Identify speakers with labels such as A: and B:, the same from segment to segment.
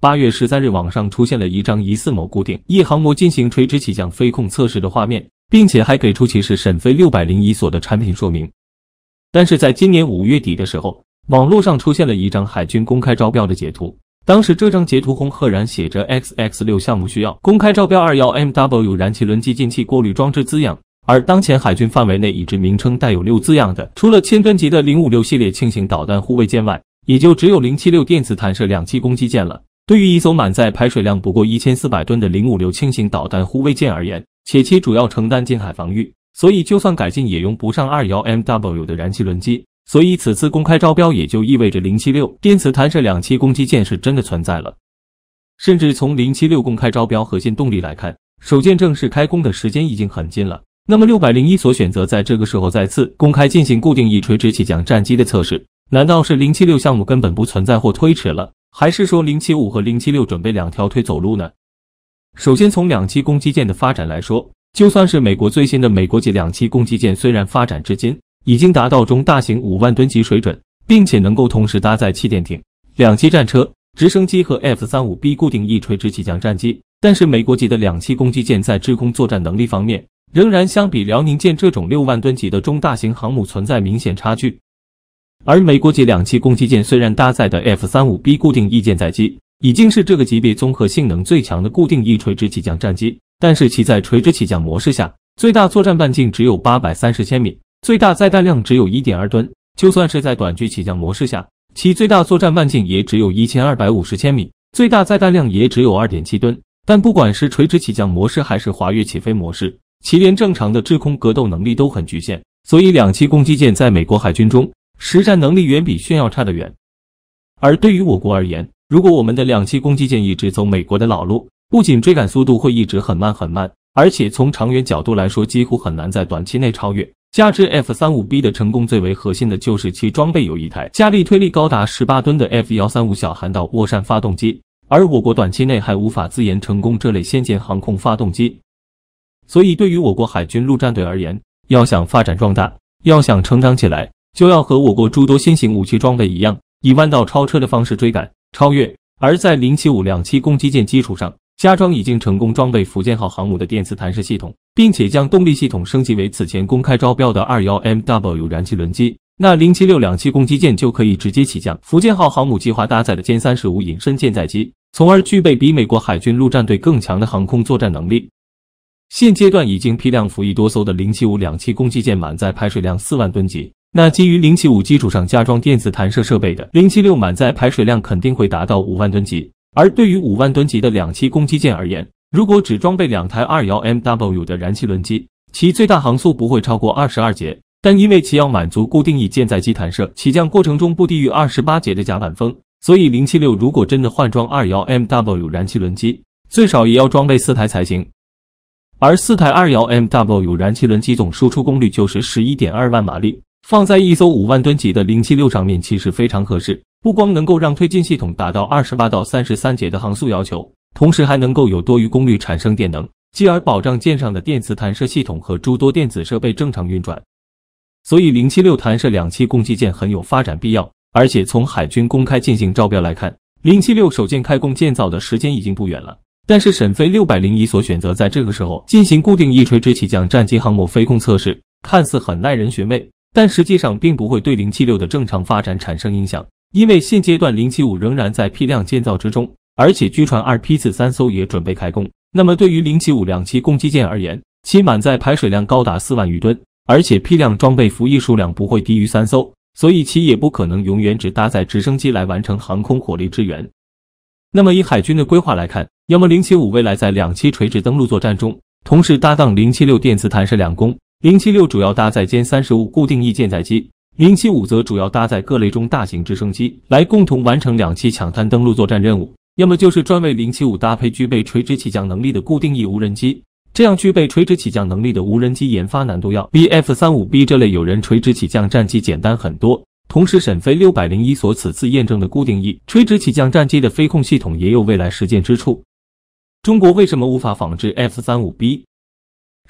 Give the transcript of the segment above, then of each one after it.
A: 八月十三日，网上出现了一张疑似某固定翼航模进行垂直起降飞控测试的画面，并且还给出其是沈飞六百零一所的产品说明。但是在今年五月底的时候，网络上出现了一张海军公开招标的截图，当时这张截图中赫然写着 “X X 六项目需要公开招标二幺 M W 燃气轮机进气过滤装置”字样。而当前海军范围内已知名称带有“六”字样的，除了千吨级的零五六系列轻型导弹护卫舰外，也就只有零七六电磁弹射两栖攻击舰了。对于一艘满载排水量不过一千四百吨的零五六轻型导弹护卫舰而言，且其主要承担近海防御，所以就算改进也用不上二幺 MW 的燃气轮机。所以此次公开招标也就意味着零七六电磁弹射两栖攻击舰是真的存在了。甚至从零七六公开招标核心动力来看，首舰正式开工的时间已经很近了。那么六百零一所选择在这个时候再次公开进行固定翼垂直起降战机的测试，难道是零七六项目根本不存在或推迟了？还是说零七五和零七六准备两条腿走路呢？首先从两栖攻击舰的发展来说，就算是美国最新的美国级两栖攻击舰，虽然发展至今已经达到中大型五万吨级水准，并且能够同时搭载气垫艇、两栖战车、直升机和 F 三五 B 固定翼垂直起降战机，但是美国级的两栖攻击舰在制空作战能力方面，仍然相比辽宁舰这种六万吨级的中大型航母存在明显差距。而美国级两栖攻击舰虽然搭载的 F 三五 B 固定翼舰载机已经是这个级别综合性能最强的固定翼垂直起降战机，但是其在垂直起降模式下最大作战半径只有八百三十千米，最大载弹量只有一点二吨；就算是在短距起降模式下，其最大作战半径也只有一千二百五十千米，最大载弹量也只有二点七吨。但不管是垂直起降模式还是滑跃起飞模式，其连正常的制空格斗能力都很局限。所以，两栖攻击舰在美国海军中。实战能力远比炫耀差得远。而对于我国而言，如果我们的两栖攻击舰一直走美国的老路，不仅追赶速度会一直很慢很慢，而且从长远角度来说，几乎很难在短期内超越。加之 F 三五 B 的成功最为核心的，就是其装备有一台加力推力高达十八吨的 F 幺三五小涵道涡扇发动机，而我国短期内还无法自研成功这类先进航空发动机。所以，对于我国海军陆战队而言，要想发展壮大，要想成长起来。就要和我国诸多新型武器装备一样，以弯道超车的方式追赶超越。而在零七五两栖攻击舰基础上，加装已经成功装备福建号航母的电磁弹射系统，并且将动力系统升级为此前公开招标的二幺 MW 燃气轮机。那零七六两栖攻击舰就可以直接起降福建号航母计划搭载的歼三十五隐身舰载机，从而具备比美国海军陆战队更强的航空作战能力。现阶段已经批量服役多艘的零七五两栖攻击舰，满载排水量四万吨级。那基于零七五基础上加装电子弹射设备的零七六满载排水量肯定会达到五万吨级。而对于五万吨级的两栖攻击舰而言，如果只装备两台二幺 MW 的燃气轮机，其最大航速不会超过二十二节。但因为其要满足固定翼舰载机弹射起降过程中不低于二十八节的甲板风，所以零七六如果真的换装二幺 MW 燃气轮机，最少也要装备四台才行。而四台二幺 MW 燃气轮机总输出功率就是十一点二万马力。放在一艘五万吨级的零七六上面其实非常合适，不光能够让推进系统达到二十八到三十三节的航速要求，同时还能够有多余功率产生电能，继而保障舰上的电磁弹射系统和诸多电子设备正常运转。所以零七六弹射两栖攻击舰很有发展必要，而且从海军公开进行招标来看，零七六首舰开工建造的时间已经不远了。但是沈飞六百零一所选择在这个时候进行固定一垂直起降战机航母飞控测试，看似很耐人寻味。但实际上并不会对零七六的正常发展产生影响，因为现阶段零七五仍然在批量建造之中，而且据传二批次三艘也准备开工。那么对于零七五两栖攻击舰而言，其满载排水量高达四万余吨，而且批量装备服役数量不会低于三艘，所以其也不可能永远只搭载直升机来完成航空火力支援。那么以海军的规划来看，要么零七五未来在两栖垂直登陆作战中，同时搭档零七六电磁弹射两攻。零七六主要搭载歼三十五固定翼舰载机，零七五则主要搭载各类中大型直升机，来共同完成两栖抢滩登陆作战任务。要么就是专为零七五搭配具备垂直起降能力的固定翼无人机，这样具备垂直起降能力的无人机研发难度要比 F 三五 B 这类有人垂直起降战机简单很多。同时，沈飞六百零一所此次验证的固定翼垂直起降战机的飞控系统也有未来实践之处。中国为什么无法仿制 F 三五 B？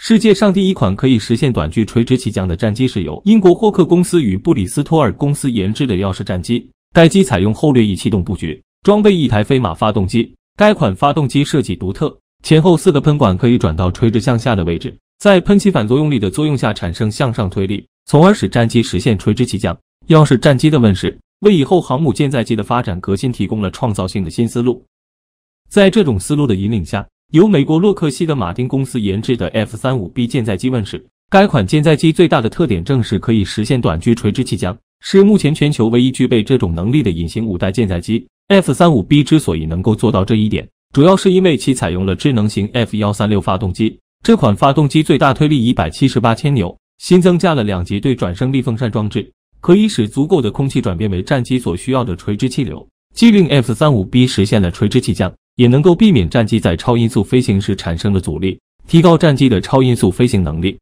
A: 世界上第一款可以实现短距垂直起降的战机是由英国霍克公司与布里斯托尔公司研制的钥匙战机。该机采用后掠翼气动布局，装备一台飞马发动机。该款发动机设计独特，前后四个喷管可以转到垂直向下的位置，在喷气反作用力的作用下产生向上推力，从而使战机实现垂直起降。钥匙战机的问世，为以后航母舰载机的发展革新提供了创造性的新思路。在这种思路的引领下。由美国洛克希德马丁公司研制的 F 三五 B 舰载机问世。该款舰载机最大的特点正是可以实现短距垂直起降，是目前全球唯一具备这种能力的隐形五代舰载机。F 三五 B 之所以能够做到这一点，主要是因为其采用了智能型 F 幺三六发动机。这款发动机最大推力一百七十八千牛，新增加了两级对转升立风扇装置，可以使足够的空气转变为战机所需要的垂直气流，机令 F 三五 B 实现了垂直起降。也能够避免战机在超音速飞行时产生的阻力，提高战机的超音速飞行能力。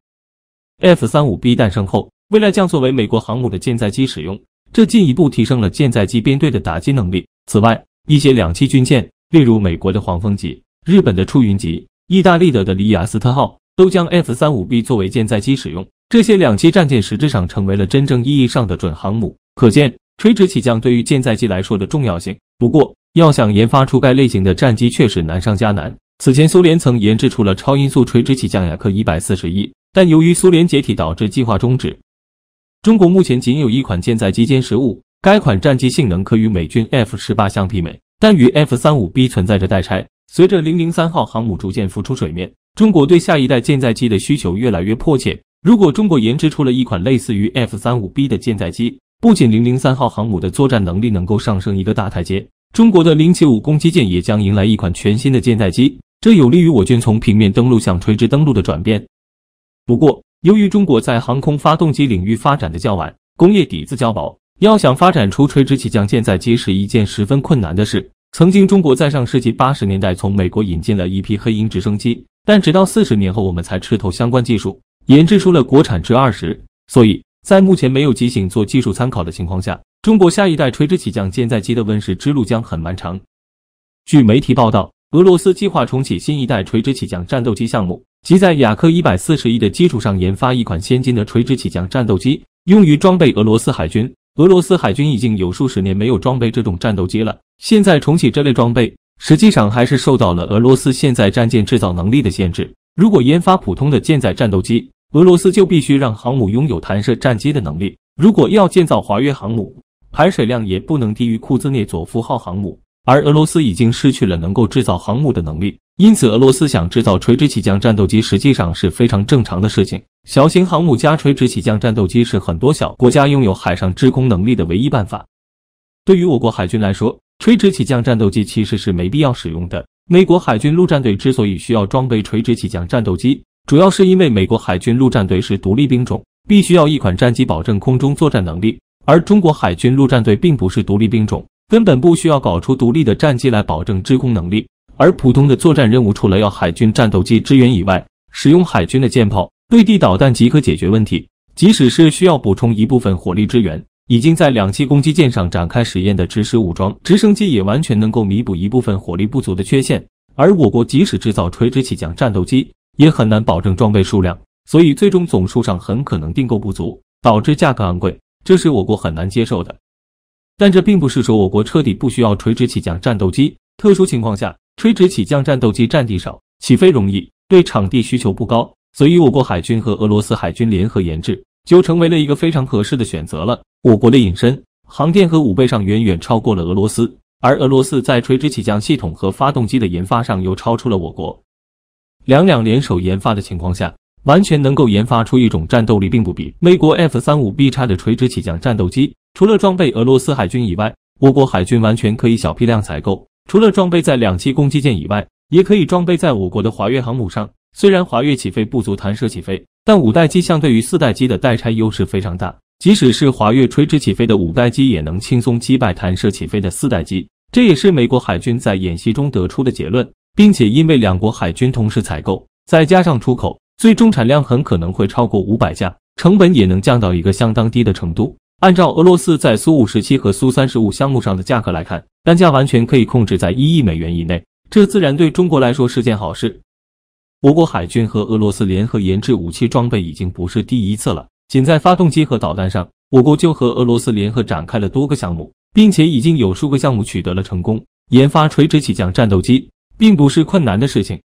A: F 三五 B 诞生后，未来将作为美国航母的舰载机使用，这进一步提升了舰载机编队的打击能力。此外，一些两栖军舰，例如美国的黄蜂级、日本的出云级、意大利的里亚斯特号，都将 F 三五 B 作为舰载机使用。这些两栖战舰实质上成为了真正意义上的准航母。可见，垂直起降对于舰载机来说的重要性。不过，要想研发出该类型的战机确实难上加难。此前苏联曾研制出了超音速垂直起降雅克一百四十一，但由于苏联解体导致计划终止。中国目前仅有一款舰载机歼十五，该款战机性能可与美军 F 十八相媲美，但与 F 三五 B 存在着代差。随着零零三号航母逐渐浮出水面，中国对下一代舰载机的需求越来越迫切。如果中国研制出了一款类似于 F 三五 B 的舰载机，不仅零零三号航母的作战能力能够上升一个大台阶。中国的零七五攻击舰也将迎来一款全新的舰载机，这有利于我军从平面登陆向垂直登陆的转变。不过，由于中国在航空发动机领域发展的较晚，工业底子较薄，要想发展出垂直起降舰载机是一件十分困难的事。曾经，中国在上世纪八十年代从美国引进了一批黑鹰直升机，但直到四十年后，我们才吃透相关技术，研制出了国产直二十。所以在目前没有机型做技术参考的情况下。中国下一代垂直起降舰载机的问世之路将很漫长。据媒体报道，俄罗斯计划重启新一代垂直起降战斗机项目，即在雅克一百四十亿的基础上研发一款先进的垂直起降战斗机，用于装备俄罗斯海军。俄罗斯海军已经有数十年没有装备这种战斗机了，现在重启这类装备，实际上还是受到了俄罗斯现在战舰制造能力的限制。如果研发普通的舰载战斗机，俄罗斯就必须让航母拥有弹射战机的能力。如果要建造华约航母，排水量也不能低于库兹涅佐夫号航母，而俄罗斯已经失去了能够制造航母的能力，因此俄罗斯想制造垂直起降战斗机实际上是非常正常的事情。小型航母加垂直起降战斗机是很多小国家拥有海上制空能力的唯一办法。对于我国海军来说，垂直起降战斗机其实是没必要使用的。美国海军陆战队之所以需要装备垂直起降战斗机，主要是因为美国海军陆战队是独立兵种，必须要一款战机保证空中作战能力。而中国海军陆战队并不是独立兵种，根本不需要搞出独立的战机来保证制空能力。而普通的作战任务除了要海军战斗机支援以外，使用海军的舰炮、对地导弹即可解决问题。即使是需要补充一部分火力支援，已经在两栖攻击舰上展开实验的直十武装直升机也完全能够弥补一部分火力不足的缺陷。而我国即使制造垂直起降战斗机，也很难保证装备数量，所以最终总数上很可能订购不足，导致价格昂贵。这是我国很难接受的，但这并不是说我国彻底不需要垂直起降战斗机。特殊情况下，垂直起降战斗机占地少，起飞容易，对场地需求不高，所以我国海军和俄罗斯海军联合研制就成为了一个非常合适的选择了。我国的隐身、航电和武备上远远超过了俄罗斯，而俄罗斯在垂直起降系统和发动机的研发上又超出了我国。两两联手研发的情况下。完全能够研发出一种战斗力并不比美国 F 三五 B 差的垂直起降战斗机。除了装备俄罗斯海军以外，我国海军完全可以小批量采购。除了装备在两栖攻击舰以外，也可以装备在我国的华越航母上。虽然华越起飞不足弹射起飞，但五代机相对于四代机的代差优势非常大。即使是华越垂直起飞的五代机，也能轻松击败弹射起飞的四代机。这也是美国海军在演习中得出的结论。并且因为两国海军同时采购，再加上出口。最终产量很可能会超过五百架，成本也能降到一个相当低的程度。按照俄罗斯在苏五十七和苏三十五项目上的价格来看，单价完全可以控制在一亿美元以内，这自然对中国来说是件好事。我国海军和俄罗斯联合研制武器装备已经不是第一次了，仅在发动机和导弹上，我国就和俄罗斯联合展开了多个项目，并且已经有数个项目取得了成功。研发垂直起降战斗机并不是困难的事情。